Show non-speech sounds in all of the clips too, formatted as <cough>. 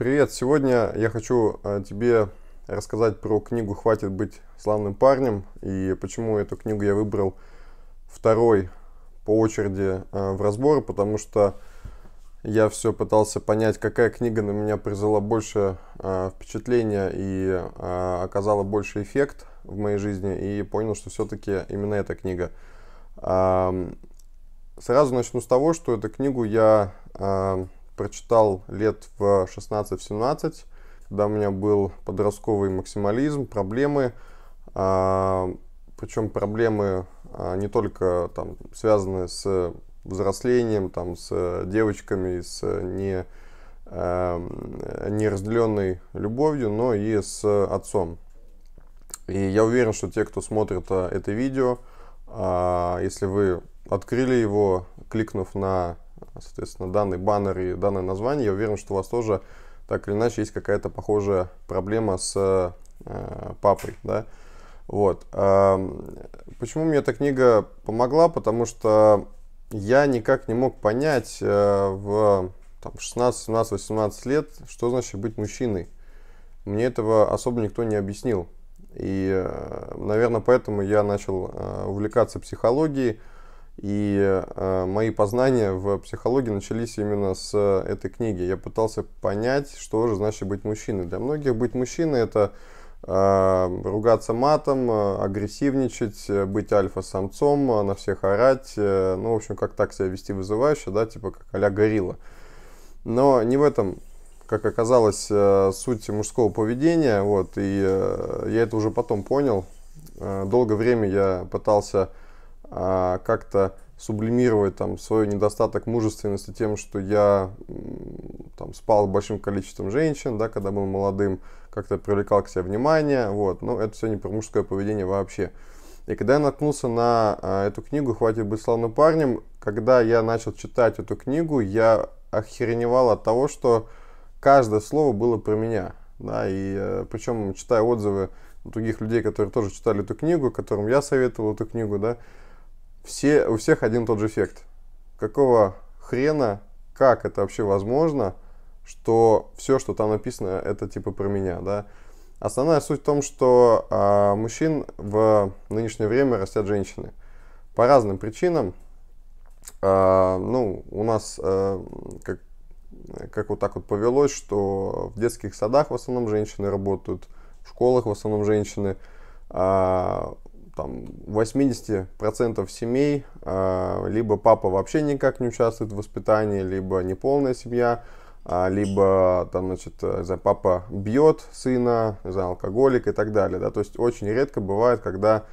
Привет! Сегодня я хочу э, тебе рассказать про книгу «Хватит быть славным парнем» и почему эту книгу я выбрал второй по очереди э, в разбор, потому что я все пытался понять, какая книга на меня произвела больше э, впечатления и э, оказала больше эффект в моей жизни, и понял, что все-таки именно эта книга. сразу начну с того, что эту книгу я прочитал лет в 16-17, когда у меня был подростковый максимализм, проблемы, а, причем проблемы а, не только там, связанные с взрослением, там, с девочками, с не, а, неразделенной любовью, но и с отцом. И я уверен, что те, кто смотрит это видео, если вы открыли его, кликнув на Соответственно, данный баннер и данное название, я уверен, что у вас тоже так или иначе есть какая-то похожая проблема с э, папой, да. Вот. Почему мне эта книга помогла? Потому что я никак не мог понять э, в там, 16, 17, 18 лет, что значит быть мужчиной. Мне этого особо никто не объяснил. И, э, наверное, поэтому я начал э, увлекаться психологией, и э, мои познания в психологии начались именно с э, этой книги. Я пытался понять, что же значит быть мужчиной. Для многих быть мужчиной это э, ругаться матом, э, агрессивничать, э, быть альфа-самцом, на всех орать. Э, ну, в общем, как так себя вести вызывающе, да, типа как а-ля горилла. Но не в этом как оказалось, суть мужского поведения, вот, и я это уже потом понял. Долгое время я пытался а, как-то сублимировать там свой недостаток мужественности тем, что я там спал большим количеством женщин, да, когда был молодым, как-то привлекал к себе внимание, вот, но это все не про мужское поведение вообще. И когда я наткнулся на а, эту книгу «Хватит быть славным парнем», когда я начал читать эту книгу, я охереневал от того, что каждое слово было про меня, да, и э, причем читая отзывы других людей, которые тоже читали эту книгу, которым я советовал эту книгу, да, все, у всех один тот же эффект. Какого хрена, как это вообще возможно, что все, что там написано, это типа про меня, да? Основная суть в том, что э, мужчин в нынешнее время растят женщины. По разным причинам. Э, ну, у нас э, как, как вот так вот повелось, что в детских садах в основном женщины работают, в школах в основном женщины. Э, там 80% семей а, либо папа вообще никак не участвует в воспитании, либо неполная семья, а, либо там, значит, за папа бьет сына, за алкоголик и так далее. Да? То есть очень редко бывает, когда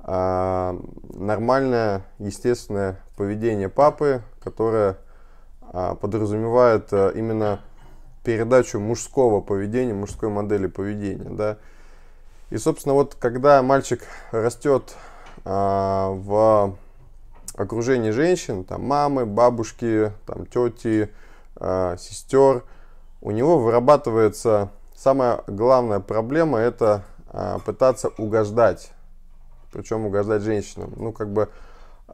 а, нормальное, естественное поведение папы, которое подразумевает э, именно передачу мужского поведения, мужской модели поведения. Да? И, собственно, вот когда мальчик растет а, в окружении женщин, там мамы, бабушки, там тети, а, сестер, у него вырабатывается самая главная проблема – это а, пытаться угождать, причем угождать женщинам. Ну, как бы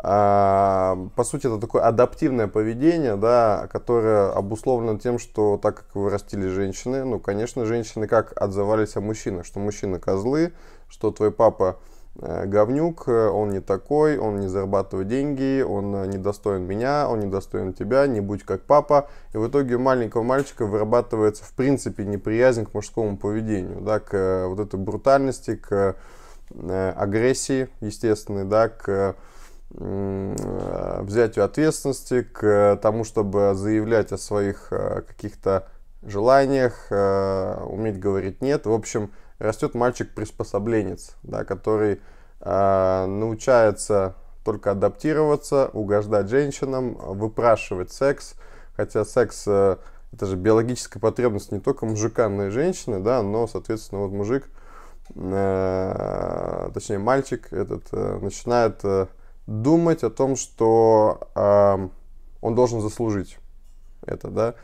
а, по сути, это такое адаптивное поведение, да, которое обусловлено тем, что так как вы растили женщины, ну, конечно, женщины как отзывались о мужчинах, что мужчины козлы, что твой папа э, говнюк, э, он не такой, он не зарабатывает деньги, он э, недостоин меня, он недостоин тебя, не будь как папа. И в итоге у маленького мальчика вырабатывается, в принципе, неприязнь к мужскому поведению, да, к вот этой брутальности, к агрессии, естественно, да, к Э, взятию ответственности, к тому, чтобы заявлять о своих э, каких-то желаниях, э, уметь говорить нет. В общем, растет мальчик-приспособленец, да, который научается только адаптироваться, угождать женщинам, выпрашивать секс. Хотя секс это же биологическая потребность не только мужика, но и женщины, да, но, соответственно, вот мужик, точнее, мальчик этот начинает думать о том, что э, он должен заслужить это, да.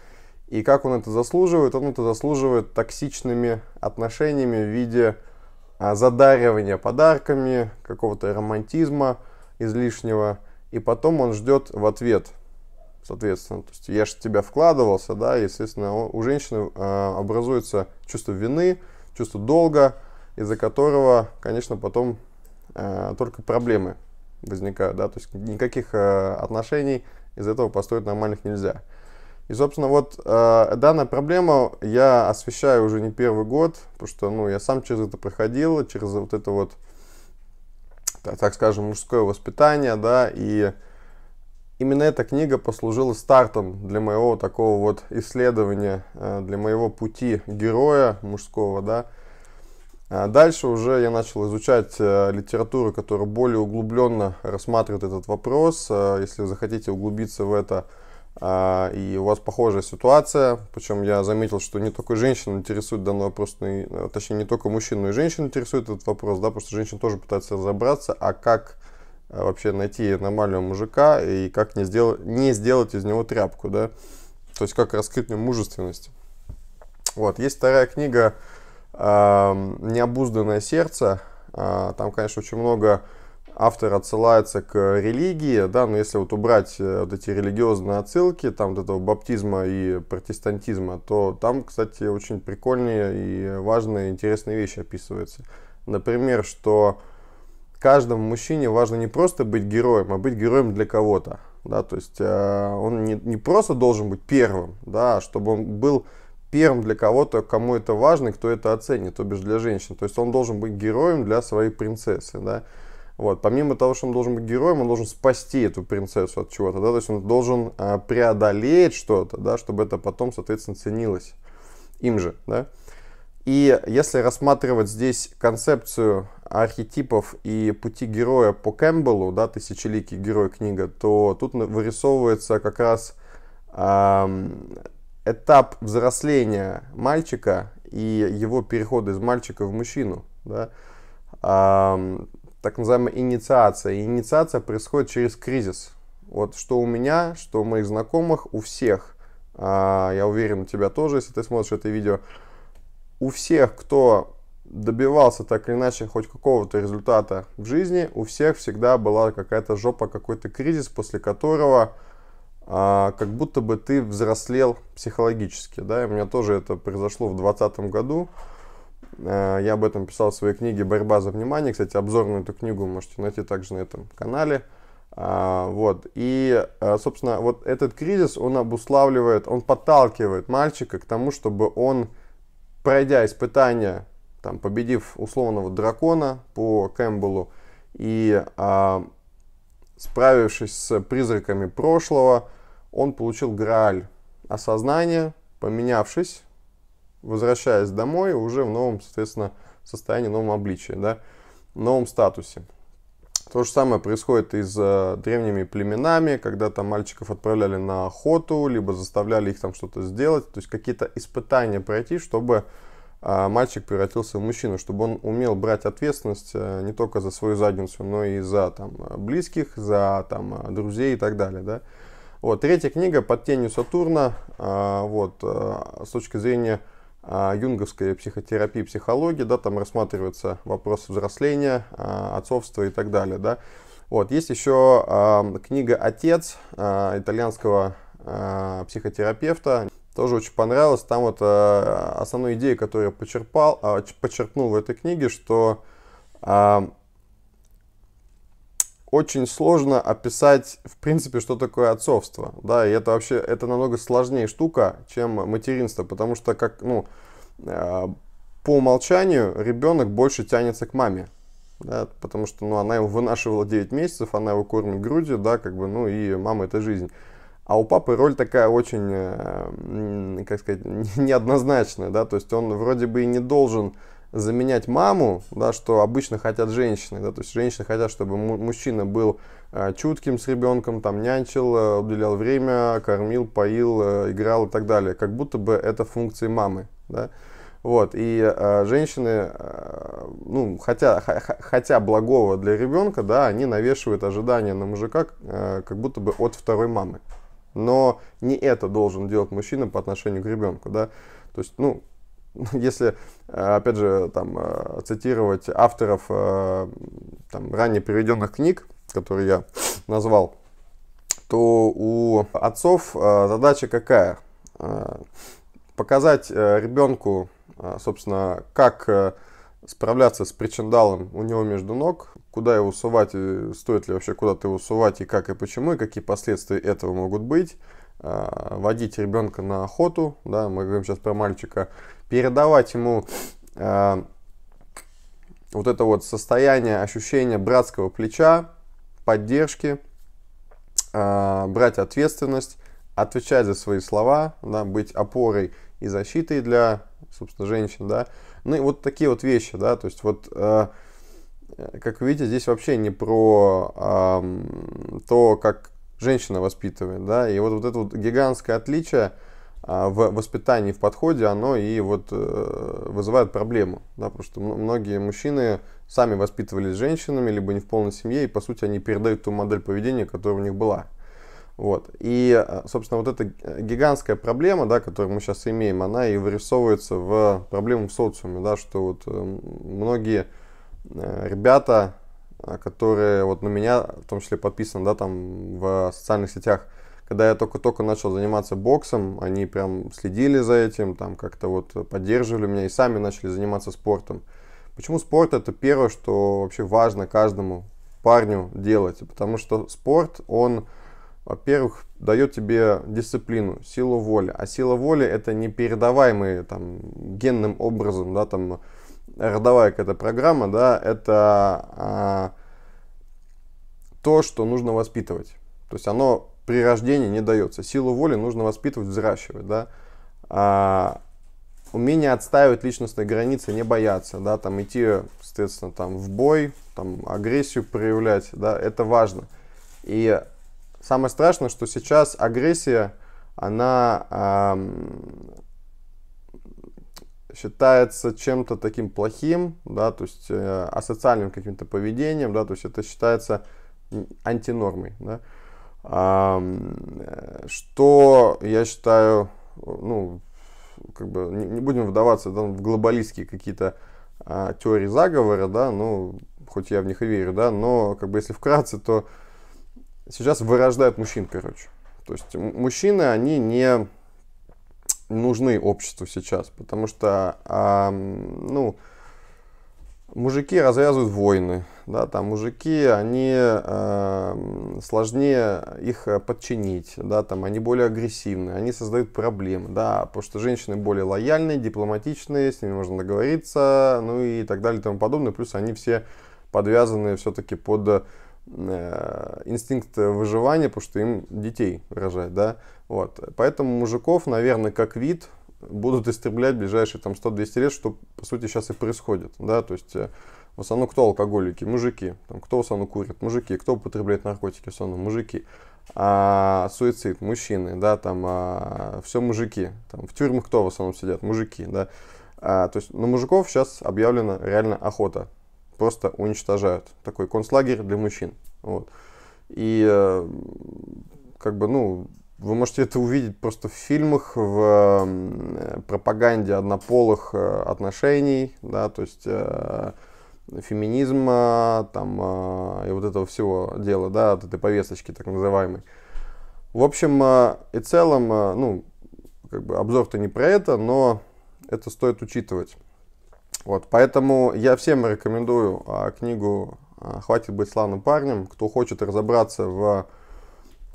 И как он это заслуживает? Он это заслуживает токсичными отношениями в виде а, задаривания подарками, какого-то романтизма излишнего, и потом он ждет в ответ, соответственно. То есть я же тебя вкладывался, да, и, естественно, у женщины э, образуется чувство вины, чувство долга, из-за которого, конечно, потом э, только проблемы возникают, да, то есть никаких э, отношений из этого построить нормальных нельзя. И, собственно, вот э, данная проблема я освещаю уже не первый год, потому что, ну, я сам через это проходил, через вот это вот, так, так скажем, мужское воспитание, да, и именно эта книга послужила стартом для моего такого вот исследования, э, для моего пути героя мужского, да, а, дальше уже я начал изучать э, литературу, которая более углубленно рассматривает этот вопрос. Э, если вы захотите углубиться в это, а, и у вас похожая ситуация, причем я заметил, что не только женщин интересует данный вопрос, э, точнее не только мужчин, но и женщин интересует этот вопрос, да, потому что женщины тоже пытаются разобраться, а как вообще найти нормального мужика и как не сделать, не сделать из него тряпку, да, то есть как раскрыть в нем мужественность. Вот, есть вторая книга необузданное сердце. А, там, конечно, очень много автор отсылается к религии, да, но если вот убрать э, вот эти религиозные отсылки, там вот этого баптизма и протестантизма, то там, кстати, очень прикольные и важные, интересные вещи описываются. Например, что каждому мужчине важно не просто быть героем, а быть героем для кого-то, да, то есть э, он не, не просто должен быть первым, да, а чтобы он был первым для кого-то, кому это важно, и кто это оценит, то бишь для женщин. То есть он должен быть героем для своей принцессы, да. Вот. Помимо того, что он должен быть героем, он должен спасти эту принцессу от чего-то, да, то есть он должен а, преодолеть что-то, да, чтобы это потом, соответственно, ценилось им же, да. И если рассматривать здесь концепцию архетипов и пути героя по Кэмпбеллу, да, тысячеликий герой книга, то тут вырисовывается как раз этап взросления мальчика и его перехода из мальчика в мужчину. Да? А, так называемая инициация. И инициация происходит через кризис. Вот что у меня, что у моих знакомых, у всех. А, я уверен, у тебя тоже, если ты смотришь это видео. У всех, кто добивался так или иначе хоть какого-то результата в жизни, у всех всегда была какая-то жопа, какой-то кризис, после которого а, как будто бы ты взрослел психологически, да, и у меня тоже это произошло в 2020 году. Э, я об этом писал в своей книге «Борьба за внимание». Кстати, обзор на эту книгу можете найти также на этом канале. А, вот. И, э, собственно, вот этот кризис, он обуславливает, он подталкивает мальчика к тому, чтобы он, пройдя испытания, там, победив условного дракона по Кэмпбеллу и а, справившись с призраками прошлого, он получил грааль осознание, поменявшись, возвращаясь домой уже в новом, соответственно, состоянии, новом обличии, да, новом статусе. То же самое происходит и с э, древними племенами, когда там мальчиков отправляли на охоту, либо заставляли их там что-то сделать, то есть какие-то испытания пройти, чтобы э, мальчик превратился в мужчину, чтобы он умел брать ответственность э, не только за свою задницу, но и за там, близких, за там, друзей и так далее. Да? Вот, третья книга «Под тенью Сатурна», а, вот, а, с точки зрения а, юнговской психотерапии, психологии, да, там рассматривается вопрос взросления, отцовства и так далее, да. Вот, есть еще книга «Отец» итальянского психотерапевта, тоже очень понравилось. Там вот основной идеей, которую я почерпал, почерпнул в этой книге, что очень сложно описать, в принципе, что такое отцовство. Да, и это вообще, это намного сложнее штука, чем материнство, потому что, как, ну, э, по умолчанию ребенок больше тянется к маме. Да, потому что ну, она его вынашивала 9 месяцев, она его кормит грудью, да, как бы, ну и мама это жизнь. А у папы роль такая очень, э, как сказать, <laughs> неоднозначная, да, то есть он вроде бы и не должен заменять маму, да, что обычно хотят женщины, да, то есть женщины хотят, чтобы мужчина был э, чутким с ребенком, там нянчил, э, уделял время, кормил, поил, э, играл и так далее, как будто бы это функции мамы, да. Вот, и э, женщины, э, ну, хотя, х- хотя благого для ребенка, да, они навешивают ожидания на мужика, э, как будто бы от второй мамы. Но не это должен делать мужчина по отношению к ребенку, да. То есть, ну, <laughs> если, э, опять же, там, э, цитировать авторов э, там, ранее переведенных книг, которые я <sniffs> назвал, то у отцов задача какая? Показать ребенку, собственно, как справляться с причиндалом у него между ног, куда его сувать, стоит ли вообще куда-то его сувать, и как, и почему, и какие последствия этого могут быть, а, водить ребенка на охоту, да, мы говорим сейчас про мальчика, передавать ему э, вот это вот состояние, ощущение братского плеча, поддержки, э, брать ответственность, отвечать за свои слова, да, быть опорой и защитой для, собственно, женщин, да, ну и вот такие вот вещи, да, то есть вот э, как видите, здесь вообще не про э, то, как женщина воспитывает, да, и вот, вот это вот гигантское отличие а, в воспитании, в подходе, оно и вот э, вызывает проблему, да, потому что многие мужчины сами воспитывались женщинами, либо не в полной семье, и, по сути, они передают ту модель поведения, которая у них была. Вот. И, а, собственно, вот эта гигантская проблема, да, которую мы сейчас имеем, она и вырисовывается в проблему в социуме, да, что вот э, многие э, ребята а, которые вот на меня, в том числе, подписаны, да, там в социальных сетях. Когда я только-только начал заниматься боксом, они прям следили за этим, там как-то вот поддерживали меня и сами начали заниматься спортом. Почему спорт это первое, что вообще важно каждому парню делать? Потому что спорт, он, во-первых, дает тебе дисциплину, силу воли. А сила воли это непередаваемые там генным образом, да, там родовая какая-то программа, да, это а, то, что нужно воспитывать. То есть оно при рождении не дается. Силу воли нужно воспитывать, взращивать, да. А, умение отстаивать личностные границы, не бояться, да, там идти, соответственно, там в бой, там агрессию проявлять, да, это важно. И самое страшное, что сейчас агрессия, она эм, считается чем-то таким плохим, да, то есть э, асоциальным каким-то поведением, да, то есть это считается антинормой, да. А, что я считаю, ну, как бы не, не будем вдаваться да, в глобалистские какие-то а, теории заговора, да, ну, хоть я в них и верю, да, но как бы если вкратце, то сейчас вырождают мужчин, короче. То есть мужчины, они не нужны обществу сейчас, потому что, э, ну, мужики развязывают войны, да, там мужики, они э, сложнее их э, подчинить, да, там они более агрессивны, они создают проблемы, да, потому что женщины более лояльные, дипломатичные, с ними можно договориться, ну и так далее и тому подобное, плюс они все подвязаны все-таки под Э, инстинкт выживания, потому что им детей рожать, да, вот. Поэтому мужиков, наверное, как вид будут истреблять в ближайшие там 100-200 лет, что, по сути, сейчас и происходит, да, то есть э, в основном кто алкоголики? Мужики. Там, кто в основном курит? Мужики. Кто употребляет наркотики? В основном мужики. А, суицид? Мужчины, да, там, а, все мужики. Там, в тюрьмах кто в основном сидят? Мужики, да. А, то есть на мужиков сейчас объявлена реально охота просто уничтожают. Такой концлагерь для мужчин. Вот. И э, как бы, ну, вы можете это увидеть просто в фильмах, в э, пропаганде однополых э, отношений, да, то есть э, феминизма, там, и вот этого всего дела, да, от этой повесточки так называемой. В общем и целом, ну, как бы обзор-то не про это, но это стоит учитывать. Вот, поэтому я всем рекомендую а, книгу а, «Хватит быть славным парнем», кто хочет разобраться в,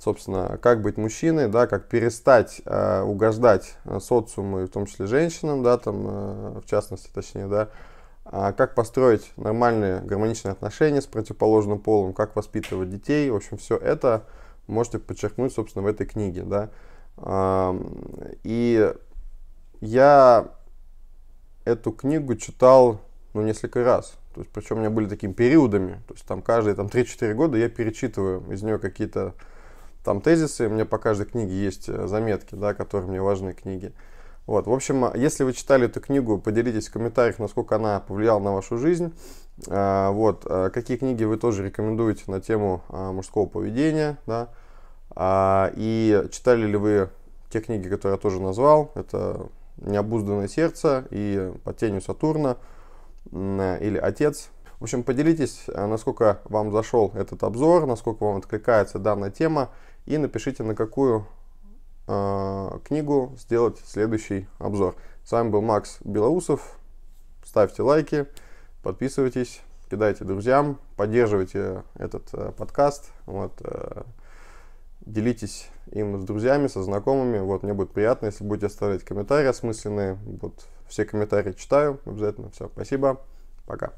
собственно, как быть мужчиной, да, как перестать а, угождать социуму и в том числе женщинам, да, там, в частности, точнее, да, как построить нормальные гармоничные отношения с противоположным полом, как воспитывать детей, в общем, все это можете подчеркнуть, собственно, в этой книге, да. И я эту книгу читал ну, несколько раз. То есть, причем у меня были такими периодами. То есть, там каждые там, 3-4 года я перечитываю из нее какие-то там тезисы. У меня по каждой книге есть э, заметки, да, которые мне важны книги. Вот. В общем, а, если вы читали эту книгу, поделитесь в комментариях, насколько она повлияла на вашу жизнь. А, вот. А, какие книги вы тоже рекомендуете на тему мужского поведения, да? И читали ли вы те книги, которые я тоже назвал? Это необузданное сердце и под тенью Сатурна или Отец. В общем, поделитесь, э, насколько вам зашел этот обзор, насколько вам откликается данная тема и напишите, на какую э, книгу сделать следующий обзор. С вами был Макс Белоусов. Ставьте лайки, подписывайтесь, кидайте друзьям, поддерживайте этот э, подкаст, вот, э, делитесь им с друзьями, со знакомыми. Вот, мне будет приятно, если будете оставлять комментарии осмысленные. Вот, все комментарии читаю обязательно. Все, спасибо, пока.